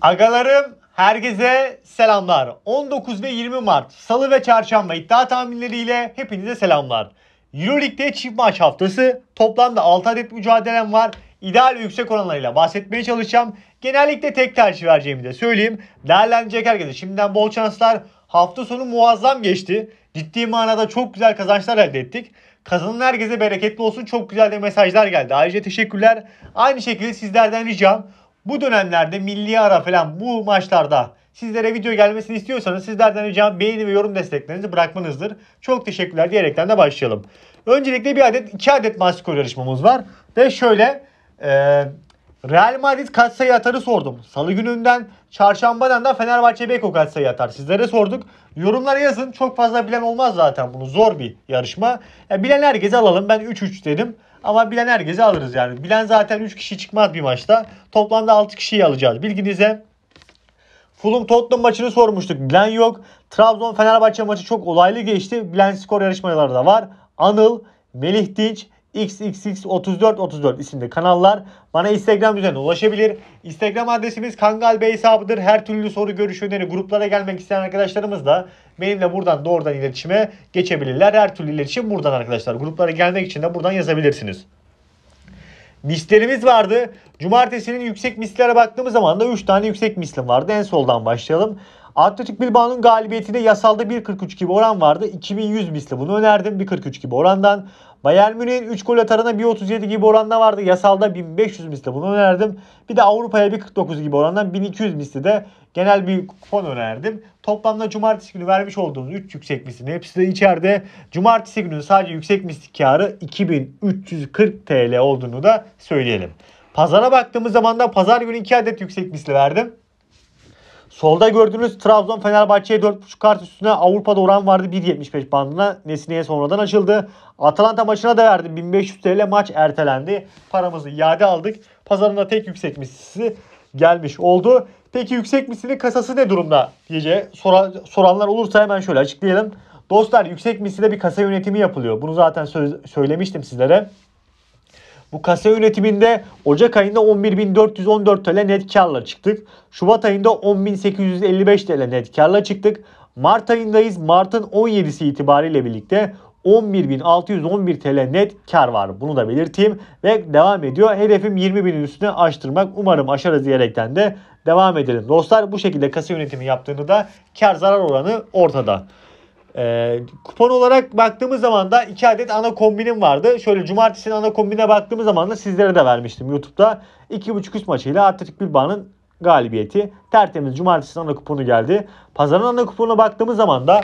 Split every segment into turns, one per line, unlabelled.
Agalarım herkese selamlar. 19 ve 20 Mart Salı ve Çarşamba iddia tahminleriyle hepinize selamlar. Euroleague'de çift maç haftası. Toplamda 6 adet mücadelem var. İdeal ve yüksek oranlarıyla bahsetmeye çalışacağım. Genellikle tek tercih vereceğimi de söyleyeyim. Değerlenecek herkese şimdiden bol şanslar. Hafta sonu muazzam geçti. Ciddi manada çok güzel kazançlar elde ettik. Kazanın herkese bereketli olsun. Çok güzel de mesajlar geldi. Ayrıca teşekkürler. Aynı şekilde sizlerden ricam bu dönemlerde milli ara falan bu maçlarda sizlere video gelmesini istiyorsanız sizlerden ricam beğeni ve yorum desteklerinizi bırakmanızdır. Çok teşekkürler diyerekten de başlayalım. Öncelikle bir adet iki adet maç skor yarışmamız var. Ve şöyle e, Real Madrid kaç sayı atarı sordum. Salı gününden çarşambadan da Fenerbahçe Beko kaç sayı atar sizlere sorduk. Yorumlara yazın. Çok fazla bilen olmaz zaten bunu. Zor bir yarışma. Ya bilen herkese alalım. Ben 3-3 dedim. Ama bilen herkese alırız yani. Bilen zaten 3 kişi çıkmaz bir maçta. Toplamda 6 kişiyi alacağız. Bilginize Fulham Tottenham maçını sormuştuk. Bilen yok. Trabzon Fenerbahçe maçı çok olaylı geçti. Bilen skor yarışmaları da var. Anıl, Melih Dinç, xxx3434 isimli kanallar bana Instagram üzerinden ulaşabilir. Instagram adresimiz Kangal Bey hesabıdır. Her türlü soru, görüş, öneri, gruplara gelmek isteyen arkadaşlarımız da benimle buradan doğrudan iletişime geçebilirler. Her türlü iletişim buradan arkadaşlar. Gruplara gelmek için de buradan yazabilirsiniz. Mislerimiz vardı. Cumartesinin yüksek mislere baktığımız zaman da 3 tane yüksek mislim vardı. En soldan başlayalım. Atletik Bilbao'nun galibiyetinde yasalda 1.43 gibi oran vardı. 2100 misli bunu önerdim 1.43 gibi orandan. Bayern Münih'in 3 gol atarına 1.37 gibi oranda vardı. Yasalda 1500 misli bunu önerdim. Bir de Avrupa'ya 1.49 gibi orandan 1200 misli de genel bir kupon önerdim. Toplamda cumartesi günü vermiş olduğunuz 3 yüksek mislinin hepsi de içeride. Cumartesi günü sadece yüksek misli karı 2340 TL olduğunu da söyleyelim. Pazara baktığımız zaman da pazar günü 2 adet yüksek misli verdim. Solda gördüğünüz Trabzon Fenerbahçe'ye 4.5 kart üstüne Avrupa'da oran vardı 1.75 bandına. Nesine'ye sonradan açıldı. Atalanta maçına da verdi. 1500 TL maç ertelendi. Paramızı iade aldık. Pazarında tek yüksek mislisi gelmiş oldu. Peki yüksek misi'nin kasası ne durumda diye soran, soranlar olursa hemen şöyle açıklayalım. Dostlar yüksek misline bir kasa yönetimi yapılıyor. Bunu zaten söz, söylemiştim sizlere. Bu kasa yönetiminde Ocak ayında 11.414 TL net karla çıktık. Şubat ayında 10.855 TL net karla çıktık. Mart ayındayız. Mart'ın 17'si itibariyle birlikte 11.611 TL net kar var. Bunu da belirteyim. Ve devam ediyor. Hedefim 20.000'in üstüne açtırmak Umarım aşarız diyerekten de devam edelim. Dostlar bu şekilde kasa yönetimi yaptığını da kar zarar oranı ortada. E, kupon olarak baktığımız zaman da 2 adet ana kombinim vardı. Şöyle cumartesinin ana kombine baktığımız zaman da sizlere de vermiştim YouTube'da. 2.5 üst maçıyla Atletik Bilbao'nun galibiyeti. Tertemiz cumartesinin ana kuponu geldi. Pazarın ana kuponuna baktığımız zaman da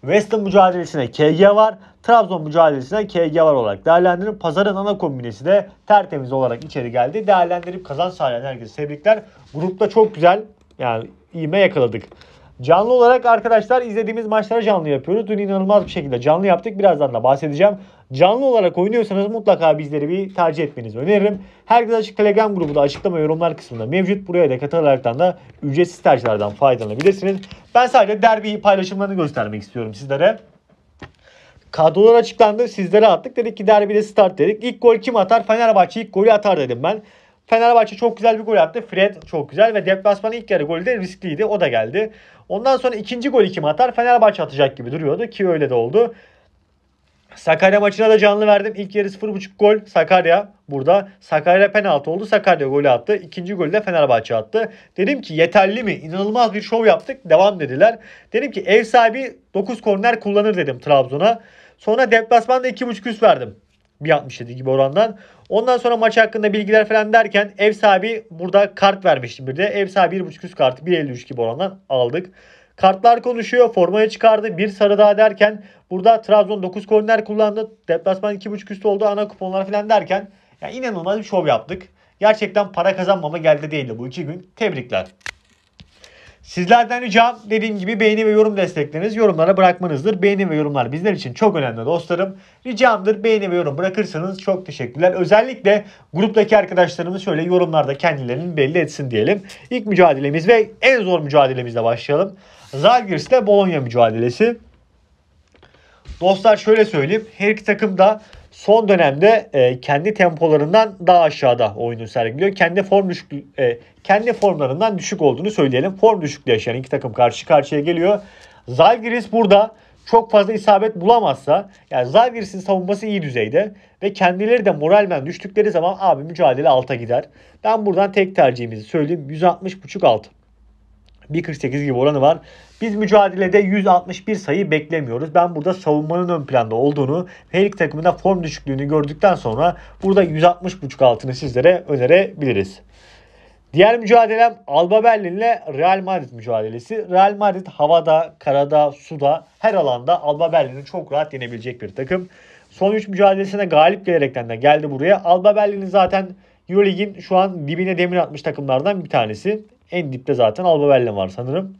West Ham mücadelesine KG var. Trabzon mücadelesine KG var olarak değerlendirip pazarın ana kombinesi de tertemiz olarak içeri geldi. Değerlendirip kazan sağlayan herkese tebrikler. Grupta çok güzel yani iğme yakaladık. Canlı olarak arkadaşlar izlediğimiz maçları canlı yapıyoruz. Dün inanılmaz bir şekilde canlı yaptık. Birazdan da bahsedeceğim. Canlı olarak oynuyorsanız mutlaka bizleri bir tercih etmenizi öneririm. Herkes Açık Telegram grubu da açıklama yorumlar kısmında mevcut. Buraya da katılaraktan da ücretsiz tercihlerden faydalanabilirsiniz. Ben sadece derbi paylaşımlarını göstermek istiyorum sizlere. Kadrolar açıklandı. Sizlere attık. Dedik ki derbide start dedik. İlk gol kim atar? Fenerbahçe ilk golü atar dedim ben. Fenerbahçe çok güzel bir gol attı. Fred çok güzel ve deplasmanın ilk yarı golü de riskliydi. O da geldi. Ondan sonra ikinci golü kim atar? Fenerbahçe atacak gibi duruyordu ki öyle de oldu. Sakarya maçına da canlı verdim. İlk yarı 0.5 gol Sakarya burada. Sakarya penaltı oldu. Sakarya golü attı. İkinci golü de Fenerbahçe attı. Dedim ki yeterli mi? İnanılmaz bir şov yaptık. Devam dediler. Dedim ki ev sahibi 9 korner kullanır dedim Trabzon'a. Sonra deplasmanda 2.5 üst verdim. 1.67 gibi orandan. Ondan sonra maç hakkında bilgiler falan derken ev sahibi burada kart vermişti bir de. Ev sahibi 1.5 üst kartı 1.53 gibi orandan aldık. Kartlar konuşuyor. Formaya çıkardı. Bir sarı daha derken burada Trabzon 9 korner kullandı. Deplasman 2.5 üstü oldu. Ana kuponlar falan derken yani inanılmaz bir şov yaptık. Gerçekten para kazanmama geldi değildi bu iki gün. Tebrikler. Sizlerden ricam dediğim gibi beğeni ve yorum destekleriniz yorumlara bırakmanızdır. Beğeni ve yorumlar bizler için çok önemli dostlarım. Ricamdır beğeni ve yorum bırakırsanız çok teşekkürler. Özellikle gruptaki arkadaşlarımız şöyle yorumlarda kendilerini belli etsin diyelim. İlk mücadelemiz ve en zor mücadelemizle başlayalım. Zalgiris ile Bologna mücadelesi. Dostlar şöyle söyleyeyim. Her iki takım da son dönemde e, kendi tempolarından daha aşağıda oyunu sergiliyor. Kendi form düşük e, kendi formlarından düşük olduğunu söyleyelim. Form düşüklüğü yaşayan iki takım karşı karşıya geliyor. Zalgiris burada çok fazla isabet bulamazsa yani Zalgiris'in savunması iyi düzeyde ve kendileri de moralmen düştükleri zaman abi mücadele alta gider. Ben buradan tek tercihimizi söyleyeyim 160.5 altı. 1.48 gibi oranı var. Biz mücadelede 161 sayı beklemiyoruz. Ben burada savunmanın ön planda olduğunu, her iki da form düşüklüğünü gördükten sonra burada 160.5 altını sizlere önerebiliriz. Diğer mücadelem Alba Berlin ile Real Madrid mücadelesi. Real Madrid havada, karada, suda her alanda Alba Berlin'i çok rahat yenebilecek bir takım. Son 3 mücadelesine galip gelerekten de geldi buraya. Alba Berlin'in zaten Euroleague'in şu an dibine demir atmış takımlardan bir tanesi. En dipte zaten Alba Berlin var sanırım.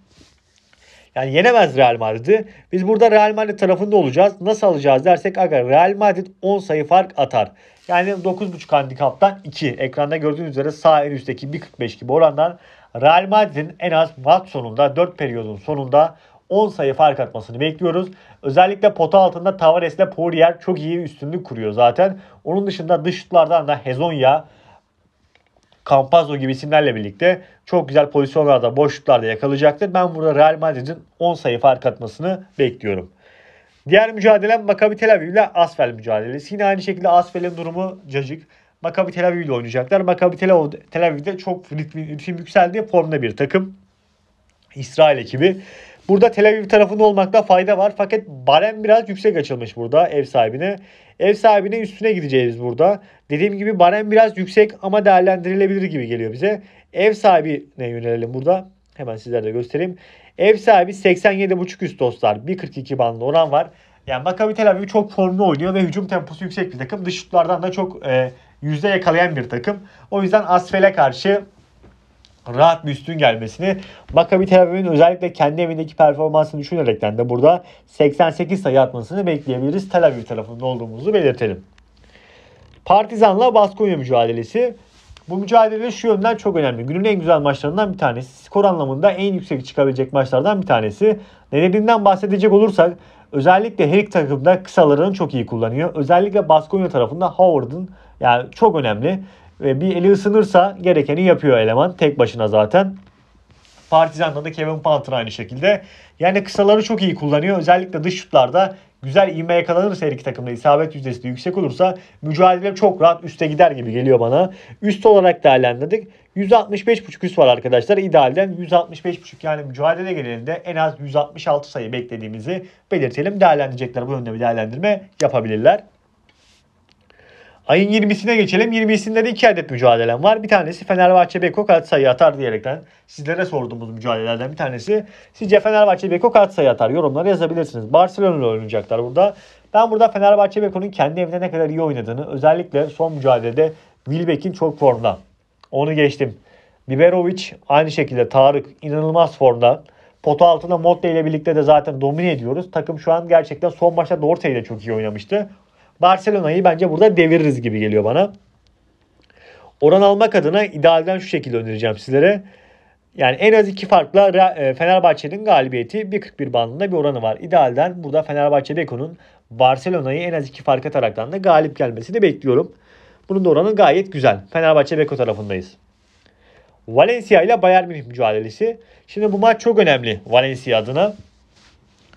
Yani yenemez Real Madrid'i. Biz burada Real Madrid tarafında olacağız. Nasıl alacağız dersek aga Real Madrid 10 sayı fark atar. Yani 9.5 handikaptan 2. Ekranda gördüğünüz üzere sağ en üstteki 1.45 gibi orandan Real Madrid'in en az maç sonunda 4 periyodun sonunda 10 sayı fark atmasını bekliyoruz. Özellikle pota altında Tavares ile Poirier çok iyi üstünlük kuruyor zaten. Onun dışında dışlardan da Hezonya, Campazzo gibi isimlerle birlikte çok güzel pozisyonlarda, boşluklarda yakalayacaktır. Ben burada Real Madrid'in 10 sayı fark atmasını bekliyorum. Diğer mücadelem Maccabi Tel Aviv ile Asfel mücadelesi. Yine aynı şekilde Asfel'in durumu cacık. Maccabi Tel Aviv ile oynayacaklar. Maccabi Tel Aviv'de çok ritmi, ritmi yükseldi. Formda bir takım. İsrail ekibi. Burada Tel Aviv tarafında olmakta fayda var. Fakat barem biraz yüksek açılmış burada ev sahibine. Ev sahibine üstüne gideceğiz burada. Dediğim gibi barem biraz yüksek ama değerlendirilebilir gibi geliyor bize. Ev sahibine yönelelim burada. Hemen sizlere de göstereyim. Ev sahibi 87.5 üst dostlar. 1.42 bandlı oran var. Yani Maccabi Tel Aviv çok formlu oynuyor ve hücum temposu yüksek bir takım. Dış şutlardan da çok e, yüzde yakalayan bir takım. O yüzden Asfel'e karşı rahat bir üstün gelmesini Maccabi Tel Aviv'in özellikle kendi evindeki performansını düşünerekten de burada 88 sayı atmasını bekleyebiliriz. Tel Aviv tarafında olduğumuzu belirtelim. Partizan'la Baskonya mücadelesi. Bu mücadele şu yönden çok önemli. Günün en güzel maçlarından bir tanesi. Skor anlamında en yüksek çıkabilecek maçlardan bir tanesi. Nedeninden bahsedecek olursak özellikle her iki takımda kısalarını çok iyi kullanıyor. Özellikle Baskonya tarafında Howard'ın yani çok önemli. Ve bir eli ısınırsa gerekeni yapıyor eleman tek başına zaten. Partizan'da da Kevin Panther aynı şekilde. Yani kısaları çok iyi kullanıyor. Özellikle dış şutlarda güzel ivme yakalanırsa her iki takımda isabet yüzdesi de yüksek olursa mücadele çok rahat üste gider gibi geliyor bana. Üst olarak değerlendirdik. 165.5 üst var arkadaşlar. İdealden 165.5 yani mücadele genelinde en az 166 sayı beklediğimizi belirtelim. Değerlendirecekler bu yönde bir değerlendirme yapabilirler. Ayın 20'sine geçelim. 20'sinde de iki adet mücadelem var. Bir tanesi Fenerbahçe Beko kaç sayı atar diyerekten sizlere sorduğumuz mücadelelerden bir tanesi. Sizce Fenerbahçe Beko kaç sayı atar? Yorumlara yazabilirsiniz. Barcelona ile oynayacaklar burada. Ben burada Fenerbahçe Beko'nun kendi evinde ne kadar iyi oynadığını özellikle son mücadelede Wilbeck'in çok formda. Onu geçtim. Liberovic aynı şekilde Tarık inanılmaz formda. Pota altında Motte ile birlikte de zaten domine ediyoruz. Takım şu an gerçekten son maçta Dorte ile çok iyi oynamıştı. Barcelona'yı bence burada deviririz gibi geliyor bana. Oran almak adına idealden şu şekilde önereceğim sizlere. Yani en az iki farkla e, Fenerbahçe'nin galibiyeti 1.41 bandında bir oranı var. İdealden burada Fenerbahçe Beko'nun Barcelona'yı en az iki fark ataraktan da galip gelmesini bekliyorum. Bunun da oranı gayet güzel. Fenerbahçe Beko tarafındayız. Valencia ile Bayern Münih mücadelesi. Şimdi bu maç çok önemli Valencia adına.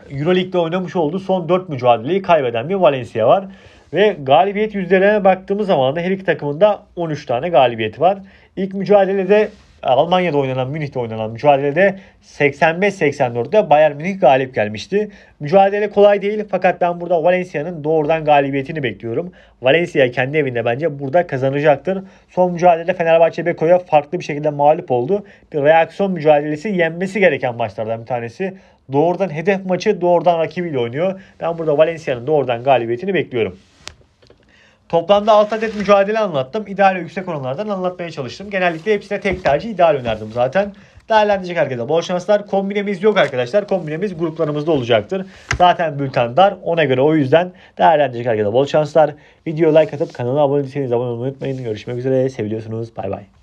Euroleague'de oynamış olduğu son 4 mücadeleyi kaybeden bir Valencia var. Ve galibiyet yüzdelerine baktığımız zaman da her iki takımın da 13 tane galibiyeti var. İlk mücadelede Almanya'da oynanan, Münih'te oynanan mücadelede 85 84de Bayern Münih galip gelmişti. Mücadele kolay değil fakat ben burada Valencia'nın doğrudan galibiyetini bekliyorum. Valencia kendi evinde bence burada kazanacaktır. Son mücadelede Fenerbahçe Beko'ya farklı bir şekilde mağlup oldu. Bir reaksiyon mücadelesi yenmesi gereken maçlardan bir tanesi. Doğrudan hedef maçı doğrudan rakibiyle oynuyor. Ben burada Valencia'nın doğrudan galibiyetini bekliyorum. Toplamda 6 adet mücadele anlattım. İdeal ve yüksek oranlardan anlatmaya çalıştım. Genellikle hepsine tek tercih ideal önerdim zaten. Değerlendirecek herkese bol şanslar. Kombinemiz yok arkadaşlar. Kombinemiz gruplarımızda olacaktır. Zaten bülten dar. Ona göre o yüzden değerlendirecek herkese bol şanslar. Video like atıp kanala abone değilseniz abone olmayı unutmayın. Görüşmek üzere. Seviyorsunuz. Bay bay.